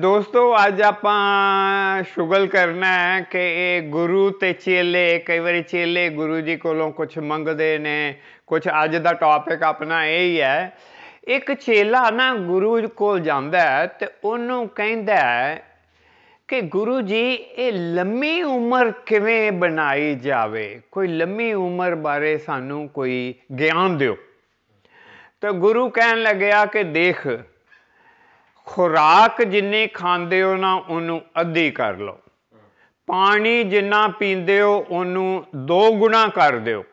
ਦੋਸਤੋ ਅੱਜ ਆਪਾਂ ਸ਼ੁਗਲ ਕਰਨਾ ਹੈ ਕਿ ਇਹ ਗੁਰੂ ਤੇ ਚੇਲੇ ਕਈ ਵਾਰੀ ਚੇਲੇ ਗੁਰੂ ਜੀ ਕੋਲੋਂ ਕੁਝ ਮੰਗਦੇ ਨੇ ਕੁਝ ਅੱਜ ਦਾ ਟੌਪਿਕ ਆਪਣਾ ਇਹ ਹੀ ਹੈ ਇੱਕ ਚੇਲਾ ਨਾ ਗੁਰੂ ਕੋਲ ਜਾਂਦਾ ਹੈ ਤੇ ਉਹਨੂੰ ਕਹਿੰਦਾ ਹੈ ਕਿ ਗੁਰੂ ਜੀ ਇਹ ਲੰਮੀ ਉਮਰ ਕਿਵੇਂ ਬਣਾਈ ਜਾਵੇ ਕੋਈ ਲੰਮੀ ਉਮਰ ਬਾਰੇ ਸਾਨੂੰ ਕੋਈ ਗਿਆਨ ਦਿਓ ਤਾਂ ਗੁਰੂ ਕਹਿਣ ਲੱਗਿਆ ਕਿ ਦੇਖ ਖੁਰਾਕ ਜਿੰਨੀ ਖਾਂਦੇ ਹੋ ਨਾ ਉਹਨੂੰ ਅੱਧੀ ਕਰ ਲਓ ਪਾਣੀ ਜਿੰਨਾ ਪੀਂਦੇ ਹੋ ਉਹਨੂੰ 2 ਗੁਣਾ ਕਰ ਦਿਓ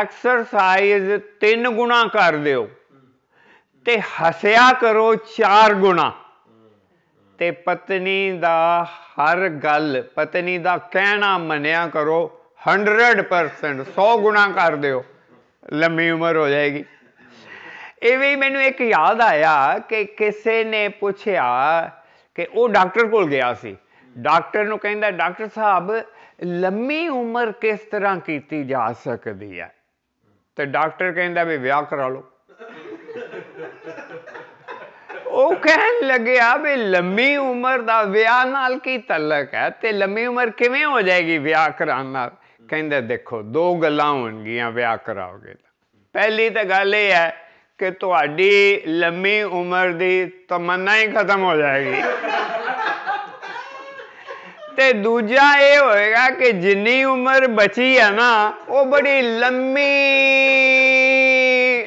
ਐਕਸਰਸਾਈਜ਼ 3 ਗੁਣਾ ਕਰ ਦਿਓ ਤੇ ਹੱਸਿਆ ਕਰੋ 4 ਗੁਣਾ ਤੇ ਪਤਨੀ ਦਾ ਹਰ ਗੱਲ ਪਤਨੀ ਦਾ ਕਹਿਣਾ ਮੰਨਿਆ ਕਰੋ 100% 100 ਗੁਣਾ ਕਰ ਦਿਓ ਲੰਮੀ ਉਮਰ ਹੋ ਜਾਏਗੀ ਇਵੇਂ ਮੈਨੂੰ ਇੱਕ ਯਾਦ ਆਇਆ ਕਿ ਕਿਸੇ ਨੇ ਪੁੱਛਿਆ ਕਿ ਉਹ ਡਾਕਟਰ ਕੋਲ ਗਿਆ ਸੀ ਡਾਕਟਰ ਨੂੰ ਕਹਿੰਦਾ ਡਾਕਟਰ ਸਾਹਿਬ ਲੰਮੀ ਉਮਰ ਕਿਸ ਤਰ੍ਹਾਂ ਕੀਤੀ ਜਾ ਸਕਦੀ ਹੈ ਤੇ ਡਾਕਟਰ ਕਹਿੰਦਾ ਵੀ ਵਿਆਹ ਕਰਾ ਲਓ ਉਹ ਕਹਿਣ ਲੱਗਿਆ ਵੀ ਲੰਮੀ ਉਮਰ ਦਾ ਵਿਆਹ ਨਾਲ ਕੀ ਤਲਕ ਹੈ ਤੇ ਲੰਮੀ ਉਮਰ ਕਿਵੇਂ ਹੋ ਜਾਏਗੀ ਵਿਆਹ ਕਰਾਉਣ ਨਾਲ ਕਹਿੰਦਾ ਦੇਖੋ ਦੋ ਗੱਲਾਂ ਹੋਣਗੀਆਂ ਵਿਆਹ ਕਰਾਓਗੇ ਪਹਿਲੀ ਤਾਂ ਗੱਲ ਇਹ ਹੈ ਕਿ ਤੁਹਾਡੀ ਲੰਮੀ ਉਮਰ ਦੀ ਤਮੰਨਾ ਹੀ ਖਤਮ ਹੋ ਜਾਏਗੀ ਤੇ ਦੂਜਾ ਇਹ ਹੋਏਗਾ ਕਿ ਜਿੰਨੀ ਉਮਰ ਬਚੀ ਹੈ ਨਾ ਉਹ ਬੜੀ ਲੰਮੀ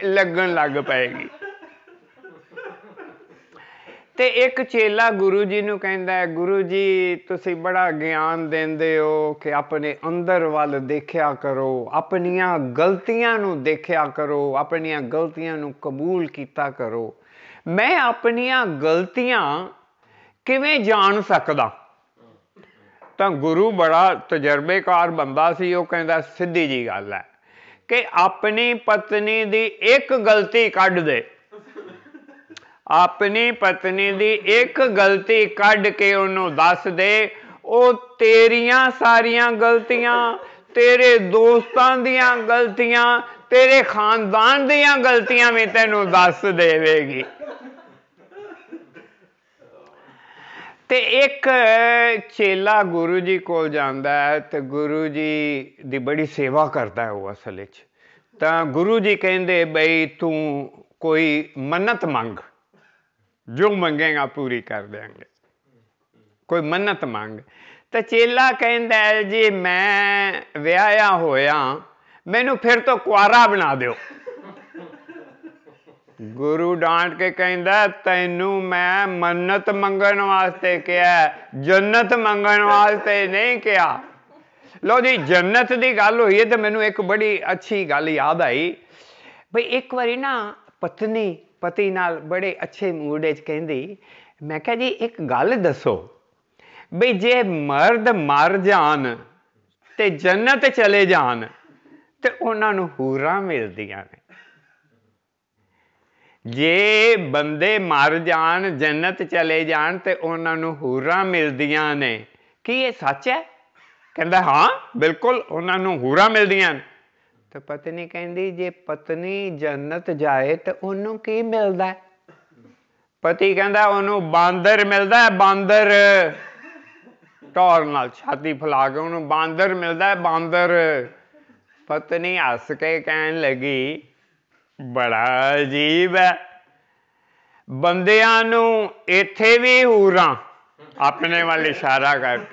ਲੱਗਣ ਲੱਗ ਪਏਗੀ ਤੇ ਇੱਕ ਚੇਲਾ ਗੁਰੂ ਜੀ ਨੂੰ ਕਹਿੰਦਾ ਹੈ ਗੁਰੂ ਜੀ ਤੁਸੀਂ ਬੜਾ ਗਿਆਨ ਦਿੰਦੇ ਹੋ ਕਿ ਆਪਣੇ ਅੰਦਰ ਵੱਲ ਦੇਖਿਆ ਕਰੋ ਆਪਣੀਆਂ ਗਲਤੀਆਂ ਨੂੰ ਦੇਖਿਆ ਕਰੋ ਆਪਣੀਆਂ ਗਲਤੀਆਂ ਨੂੰ ਕਬੂਲ ਕੀਤਾ ਕਰੋ ਮੈਂ ਆਪਣੀਆਂ ਗਲਤੀਆਂ ਕਿਵੇਂ ਜਾਣ ਸਕਦਾ ਤਾਂ ਗੁਰੂ ਬੜਾ ਤਜਰਬੇਕਾਰ ਬੰਦਾ ਸੀ ਉਹ ਕਹਿੰਦਾ ਸਿੱਧੀ ਜੀ ਗੱਲ ਹੈ ਕਿ ਆਪਣੀ ਪਤਨੀ ਦੀ ਇੱਕ ਗਲਤੀ ਕੱਢ ਦੇ ਆਪਣੀ ਪਤਨੀ ਦੀ ਇੱਕ ਗਲਤੀ ਕੱਢ ਕੇ ਉਹਨੂੰ ਦੱਸ ਦੇ ਉਹ ਤੇਰੀਆਂ ਸਾਰੀਆਂ ਗਲਤੀਆਂ ਤੇਰੇ ਦੋਸਤਾਂ ਦੀਆਂ ਗਲਤੀਆਂ ਤੇਰੇ ਖਾਨਦਾਨ ਦੀਆਂ ਗਲਤੀਆਂ ਵੀ ਤੈਨੂੰ ਦੱਸ ਦੇਵੇਗੀ ਤੇ ਇੱਕ ਚੇਲਾ ਗੁਰੂ ਜੀ ਕੋਲ ਜਾਂਦਾ ਹੈ ਤੇ ਗੁਰੂ ਜੀ ਦੀ ਬੜੀ ਸੇਵਾ ਕਰਦਾ ਹੈ ਉਹ ਅਸਲ ਵਿੱਚ ਤਾਂ ਗੁਰੂ ਜੀ ਕਹਿੰਦੇ ਬਈ ਤੂੰ ਕੋਈ ਮੰਨਤ ਮੰਗ ਜੋ ਮੰਗੇਗਾ ਪੂਰੀ ਕਰ ਦੇਾਂਗੇ ਕੋਈ ਮੰਨਤ ਮੰਗ ਤਾਂ ਚੇਲਾ ਕਹਿੰਦਾ ਜੀ ਮੈਂ ਵਿਆਹਿਆ ਹੋਇਆ ਮੈਨੂੰ ਫਿਰ ਤੋਂ ਕੁਆਰਾ ਬਣਾ ਦਿਓ ਗੁਰੂ ਡਾਂਟ ਕੇ ਕਹਿੰਦਾ ਤੈਨੂੰ ਮੈਂ ਮੰਨਤ ਮੰਗਣ ਵਾਸਤੇ ਕਿਹਾ ਜੰਨਤ ਮੰਗਣ ਵਾਸਤੇ ਨਹੀਂ ਕਿਹਾ ਲੋ ਜੀ ਜੰਨਤ ਦੀ ਗੱਲ ਹੋਈ ਤੇ ਮੈਨੂੰ ਇੱਕ ਬੜੀ ਅੱਛੀ ਗੱਲ ਯਾਦ ਆਈ ਭਈ ਇੱਕ ਵਾਰੀ ਨਾ ਪਤਨੀ ਪਤੀ ਨਾਲ ਬੜੇ ਅੱਛੇ ਮੂਡ ਵਿੱਚ ਕਹਿੰਦੀ ਮੈਂ ਕਿਹਾ ਜੀ ਇੱਕ ਗੱਲ ਦੱਸੋ ਬਈ ਜੇ ਮਰਦ ਮਰ ਜਾਣ ਤੇ ਜੰਨਤ ਚਲੇ ਜਾਣ ਤੇ ਉਹਨਾਂ ਨੂੰ ਹੂਰਾ ਮਿਲਦੀਆਂ ਨੇ ਜੇ ਬੰਦੇ ਮਰ ਜਾਣ ਜੰਨਤ ਚਲੇ ਜਾਣ ਤੇ ਉਹਨਾਂ ਨੂੰ ਹੂਰਾ ਮਿਲਦੀਆਂ ਨੇ ਕੀ ਇਹ ਸੱਚ ਹੈ ਕਹਿੰਦਾ ਹਾਂ ਬਿਲਕੁਲ ਉਹਨਾਂ ਨੂੰ ਹੂਰਾ ਮਿਲਦੀਆਂ ਨੇ ਤਾਂ ਪਤਨੀ ਕਹਿੰਦੀ ਜੇ ਪਤਨੀ ਜੰਨਤ ਜਾਏ ਤਾਂ ਉਹਨੂੰ ਕੀ ਮਿਲਦਾ ਪਤੀ ਕਹਿੰਦਾ ਉਹਨੂੰ ਬਾਂਦਰ ਮਿਲਦਾ ਹੈ ਬਾਂਦਰ ਟੌਰ ਨਾਲ ਛਾਤੀ ਫਲਾ ਕੇ ਉਹਨੂੰ ਬਾਂਦਰ ਮਿਲਦਾ ਹੈ ਬਾਂਦਰ ਪਤਨੀ ਹੱਸ ਕੇ ਕਹਿਣ ਲੱਗੀ ਬੜਾ ਅਜੀਬ ਹੈ ਬੰਦਿਆਂ ਨੂੰ ਇੱਥੇ ਵੀ ਹੂਰਾਂ ਆਪਣੇ ਵੱਲ ਇਸ਼ਾਰਾ ਕਰ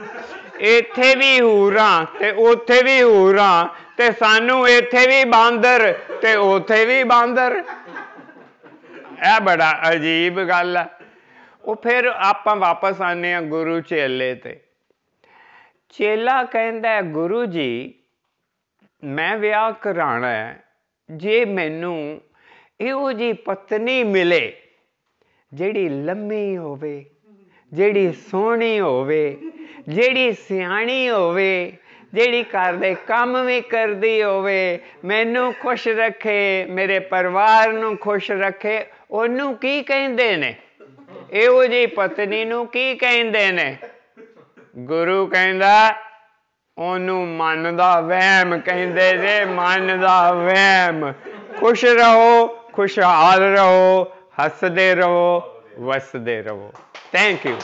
ਇੱਥੇ ਵੀ ਹੂਰਾਂ ਤੇ ਉੱਥੇ ਵੀ ਹੂਰਾਂ ਤੇ ਸਾਨੂੰ ਇੱਥੇ ਵੀ ਬਾਂਦਰ ਤੇ ਉੱਥੇ ਵੀ ਬਾਂਦਰ ਇਹ ਬੜਾ ਅਜੀਬ ਗੱਲ ਹੈ ਉਹ ਫਿਰ ਆਪਾਂ ਵਾਪਸ ਆਨੇ ਆ ਗੁਰੂ ਚੇਲੇ ਤੇ ਚੇਲਾ ਕਹਿੰਦਾ ਗੁਰੂ ਜੀ ਮੈਂ ਵਿਆਹ ਕਰਾਣਾ ਹੈ ਜੇ ਮੈਨੂੰ ਇਹੋ ਜੀ ਪਤਨੀ ਮਿਲੇ ਜਿਹੜੀ ਲੰਮੀ ਹੋਵੇ ਜਿਹੜੀ ਸੋਹਣੀ ਹੋਵੇ ਜਿਹੜੀ ਸਿਆਣੀ ਹੋਵੇ ਜਿਹੜੀ ਘਰ ਦੇ ਕੰਮ ਵੀ ਕਰਦੀ ਹੋਵੇ ਮੈਨੂੰ ਖੁਸ਼ ਰੱਖੇ ਮੇਰੇ ਪਰਿਵਾਰ ਨੂੰ ਖੁਸ਼ ਰੱਖੇ ਉਹਨੂੰ ਕੀ ਕਹਿੰਦੇ ਨੇ ਇਹੋ ਜੀ ਪਤਨੀ ਨੂੰ ਕੀ ਕਹਿੰਦੇ ਨੇ ਗੁਰੂ ਕਹਿੰਦਾ ਉਹਨੂੰ ਮਨ ਦਾ ਵਹਿਮ ਕਹਿੰਦੇ ਨੇ ਮਨ ਦਾ ਵਹਿਮ ਖੁਸ਼ ਰਹੋ ਖੁਸ਼ਹਾਲ ਰਹੋ ਹੱਸਦੇ ਰਹੋ ਵਸਦੇ ਰਹੋ ਥੈਂਕ ਯੂ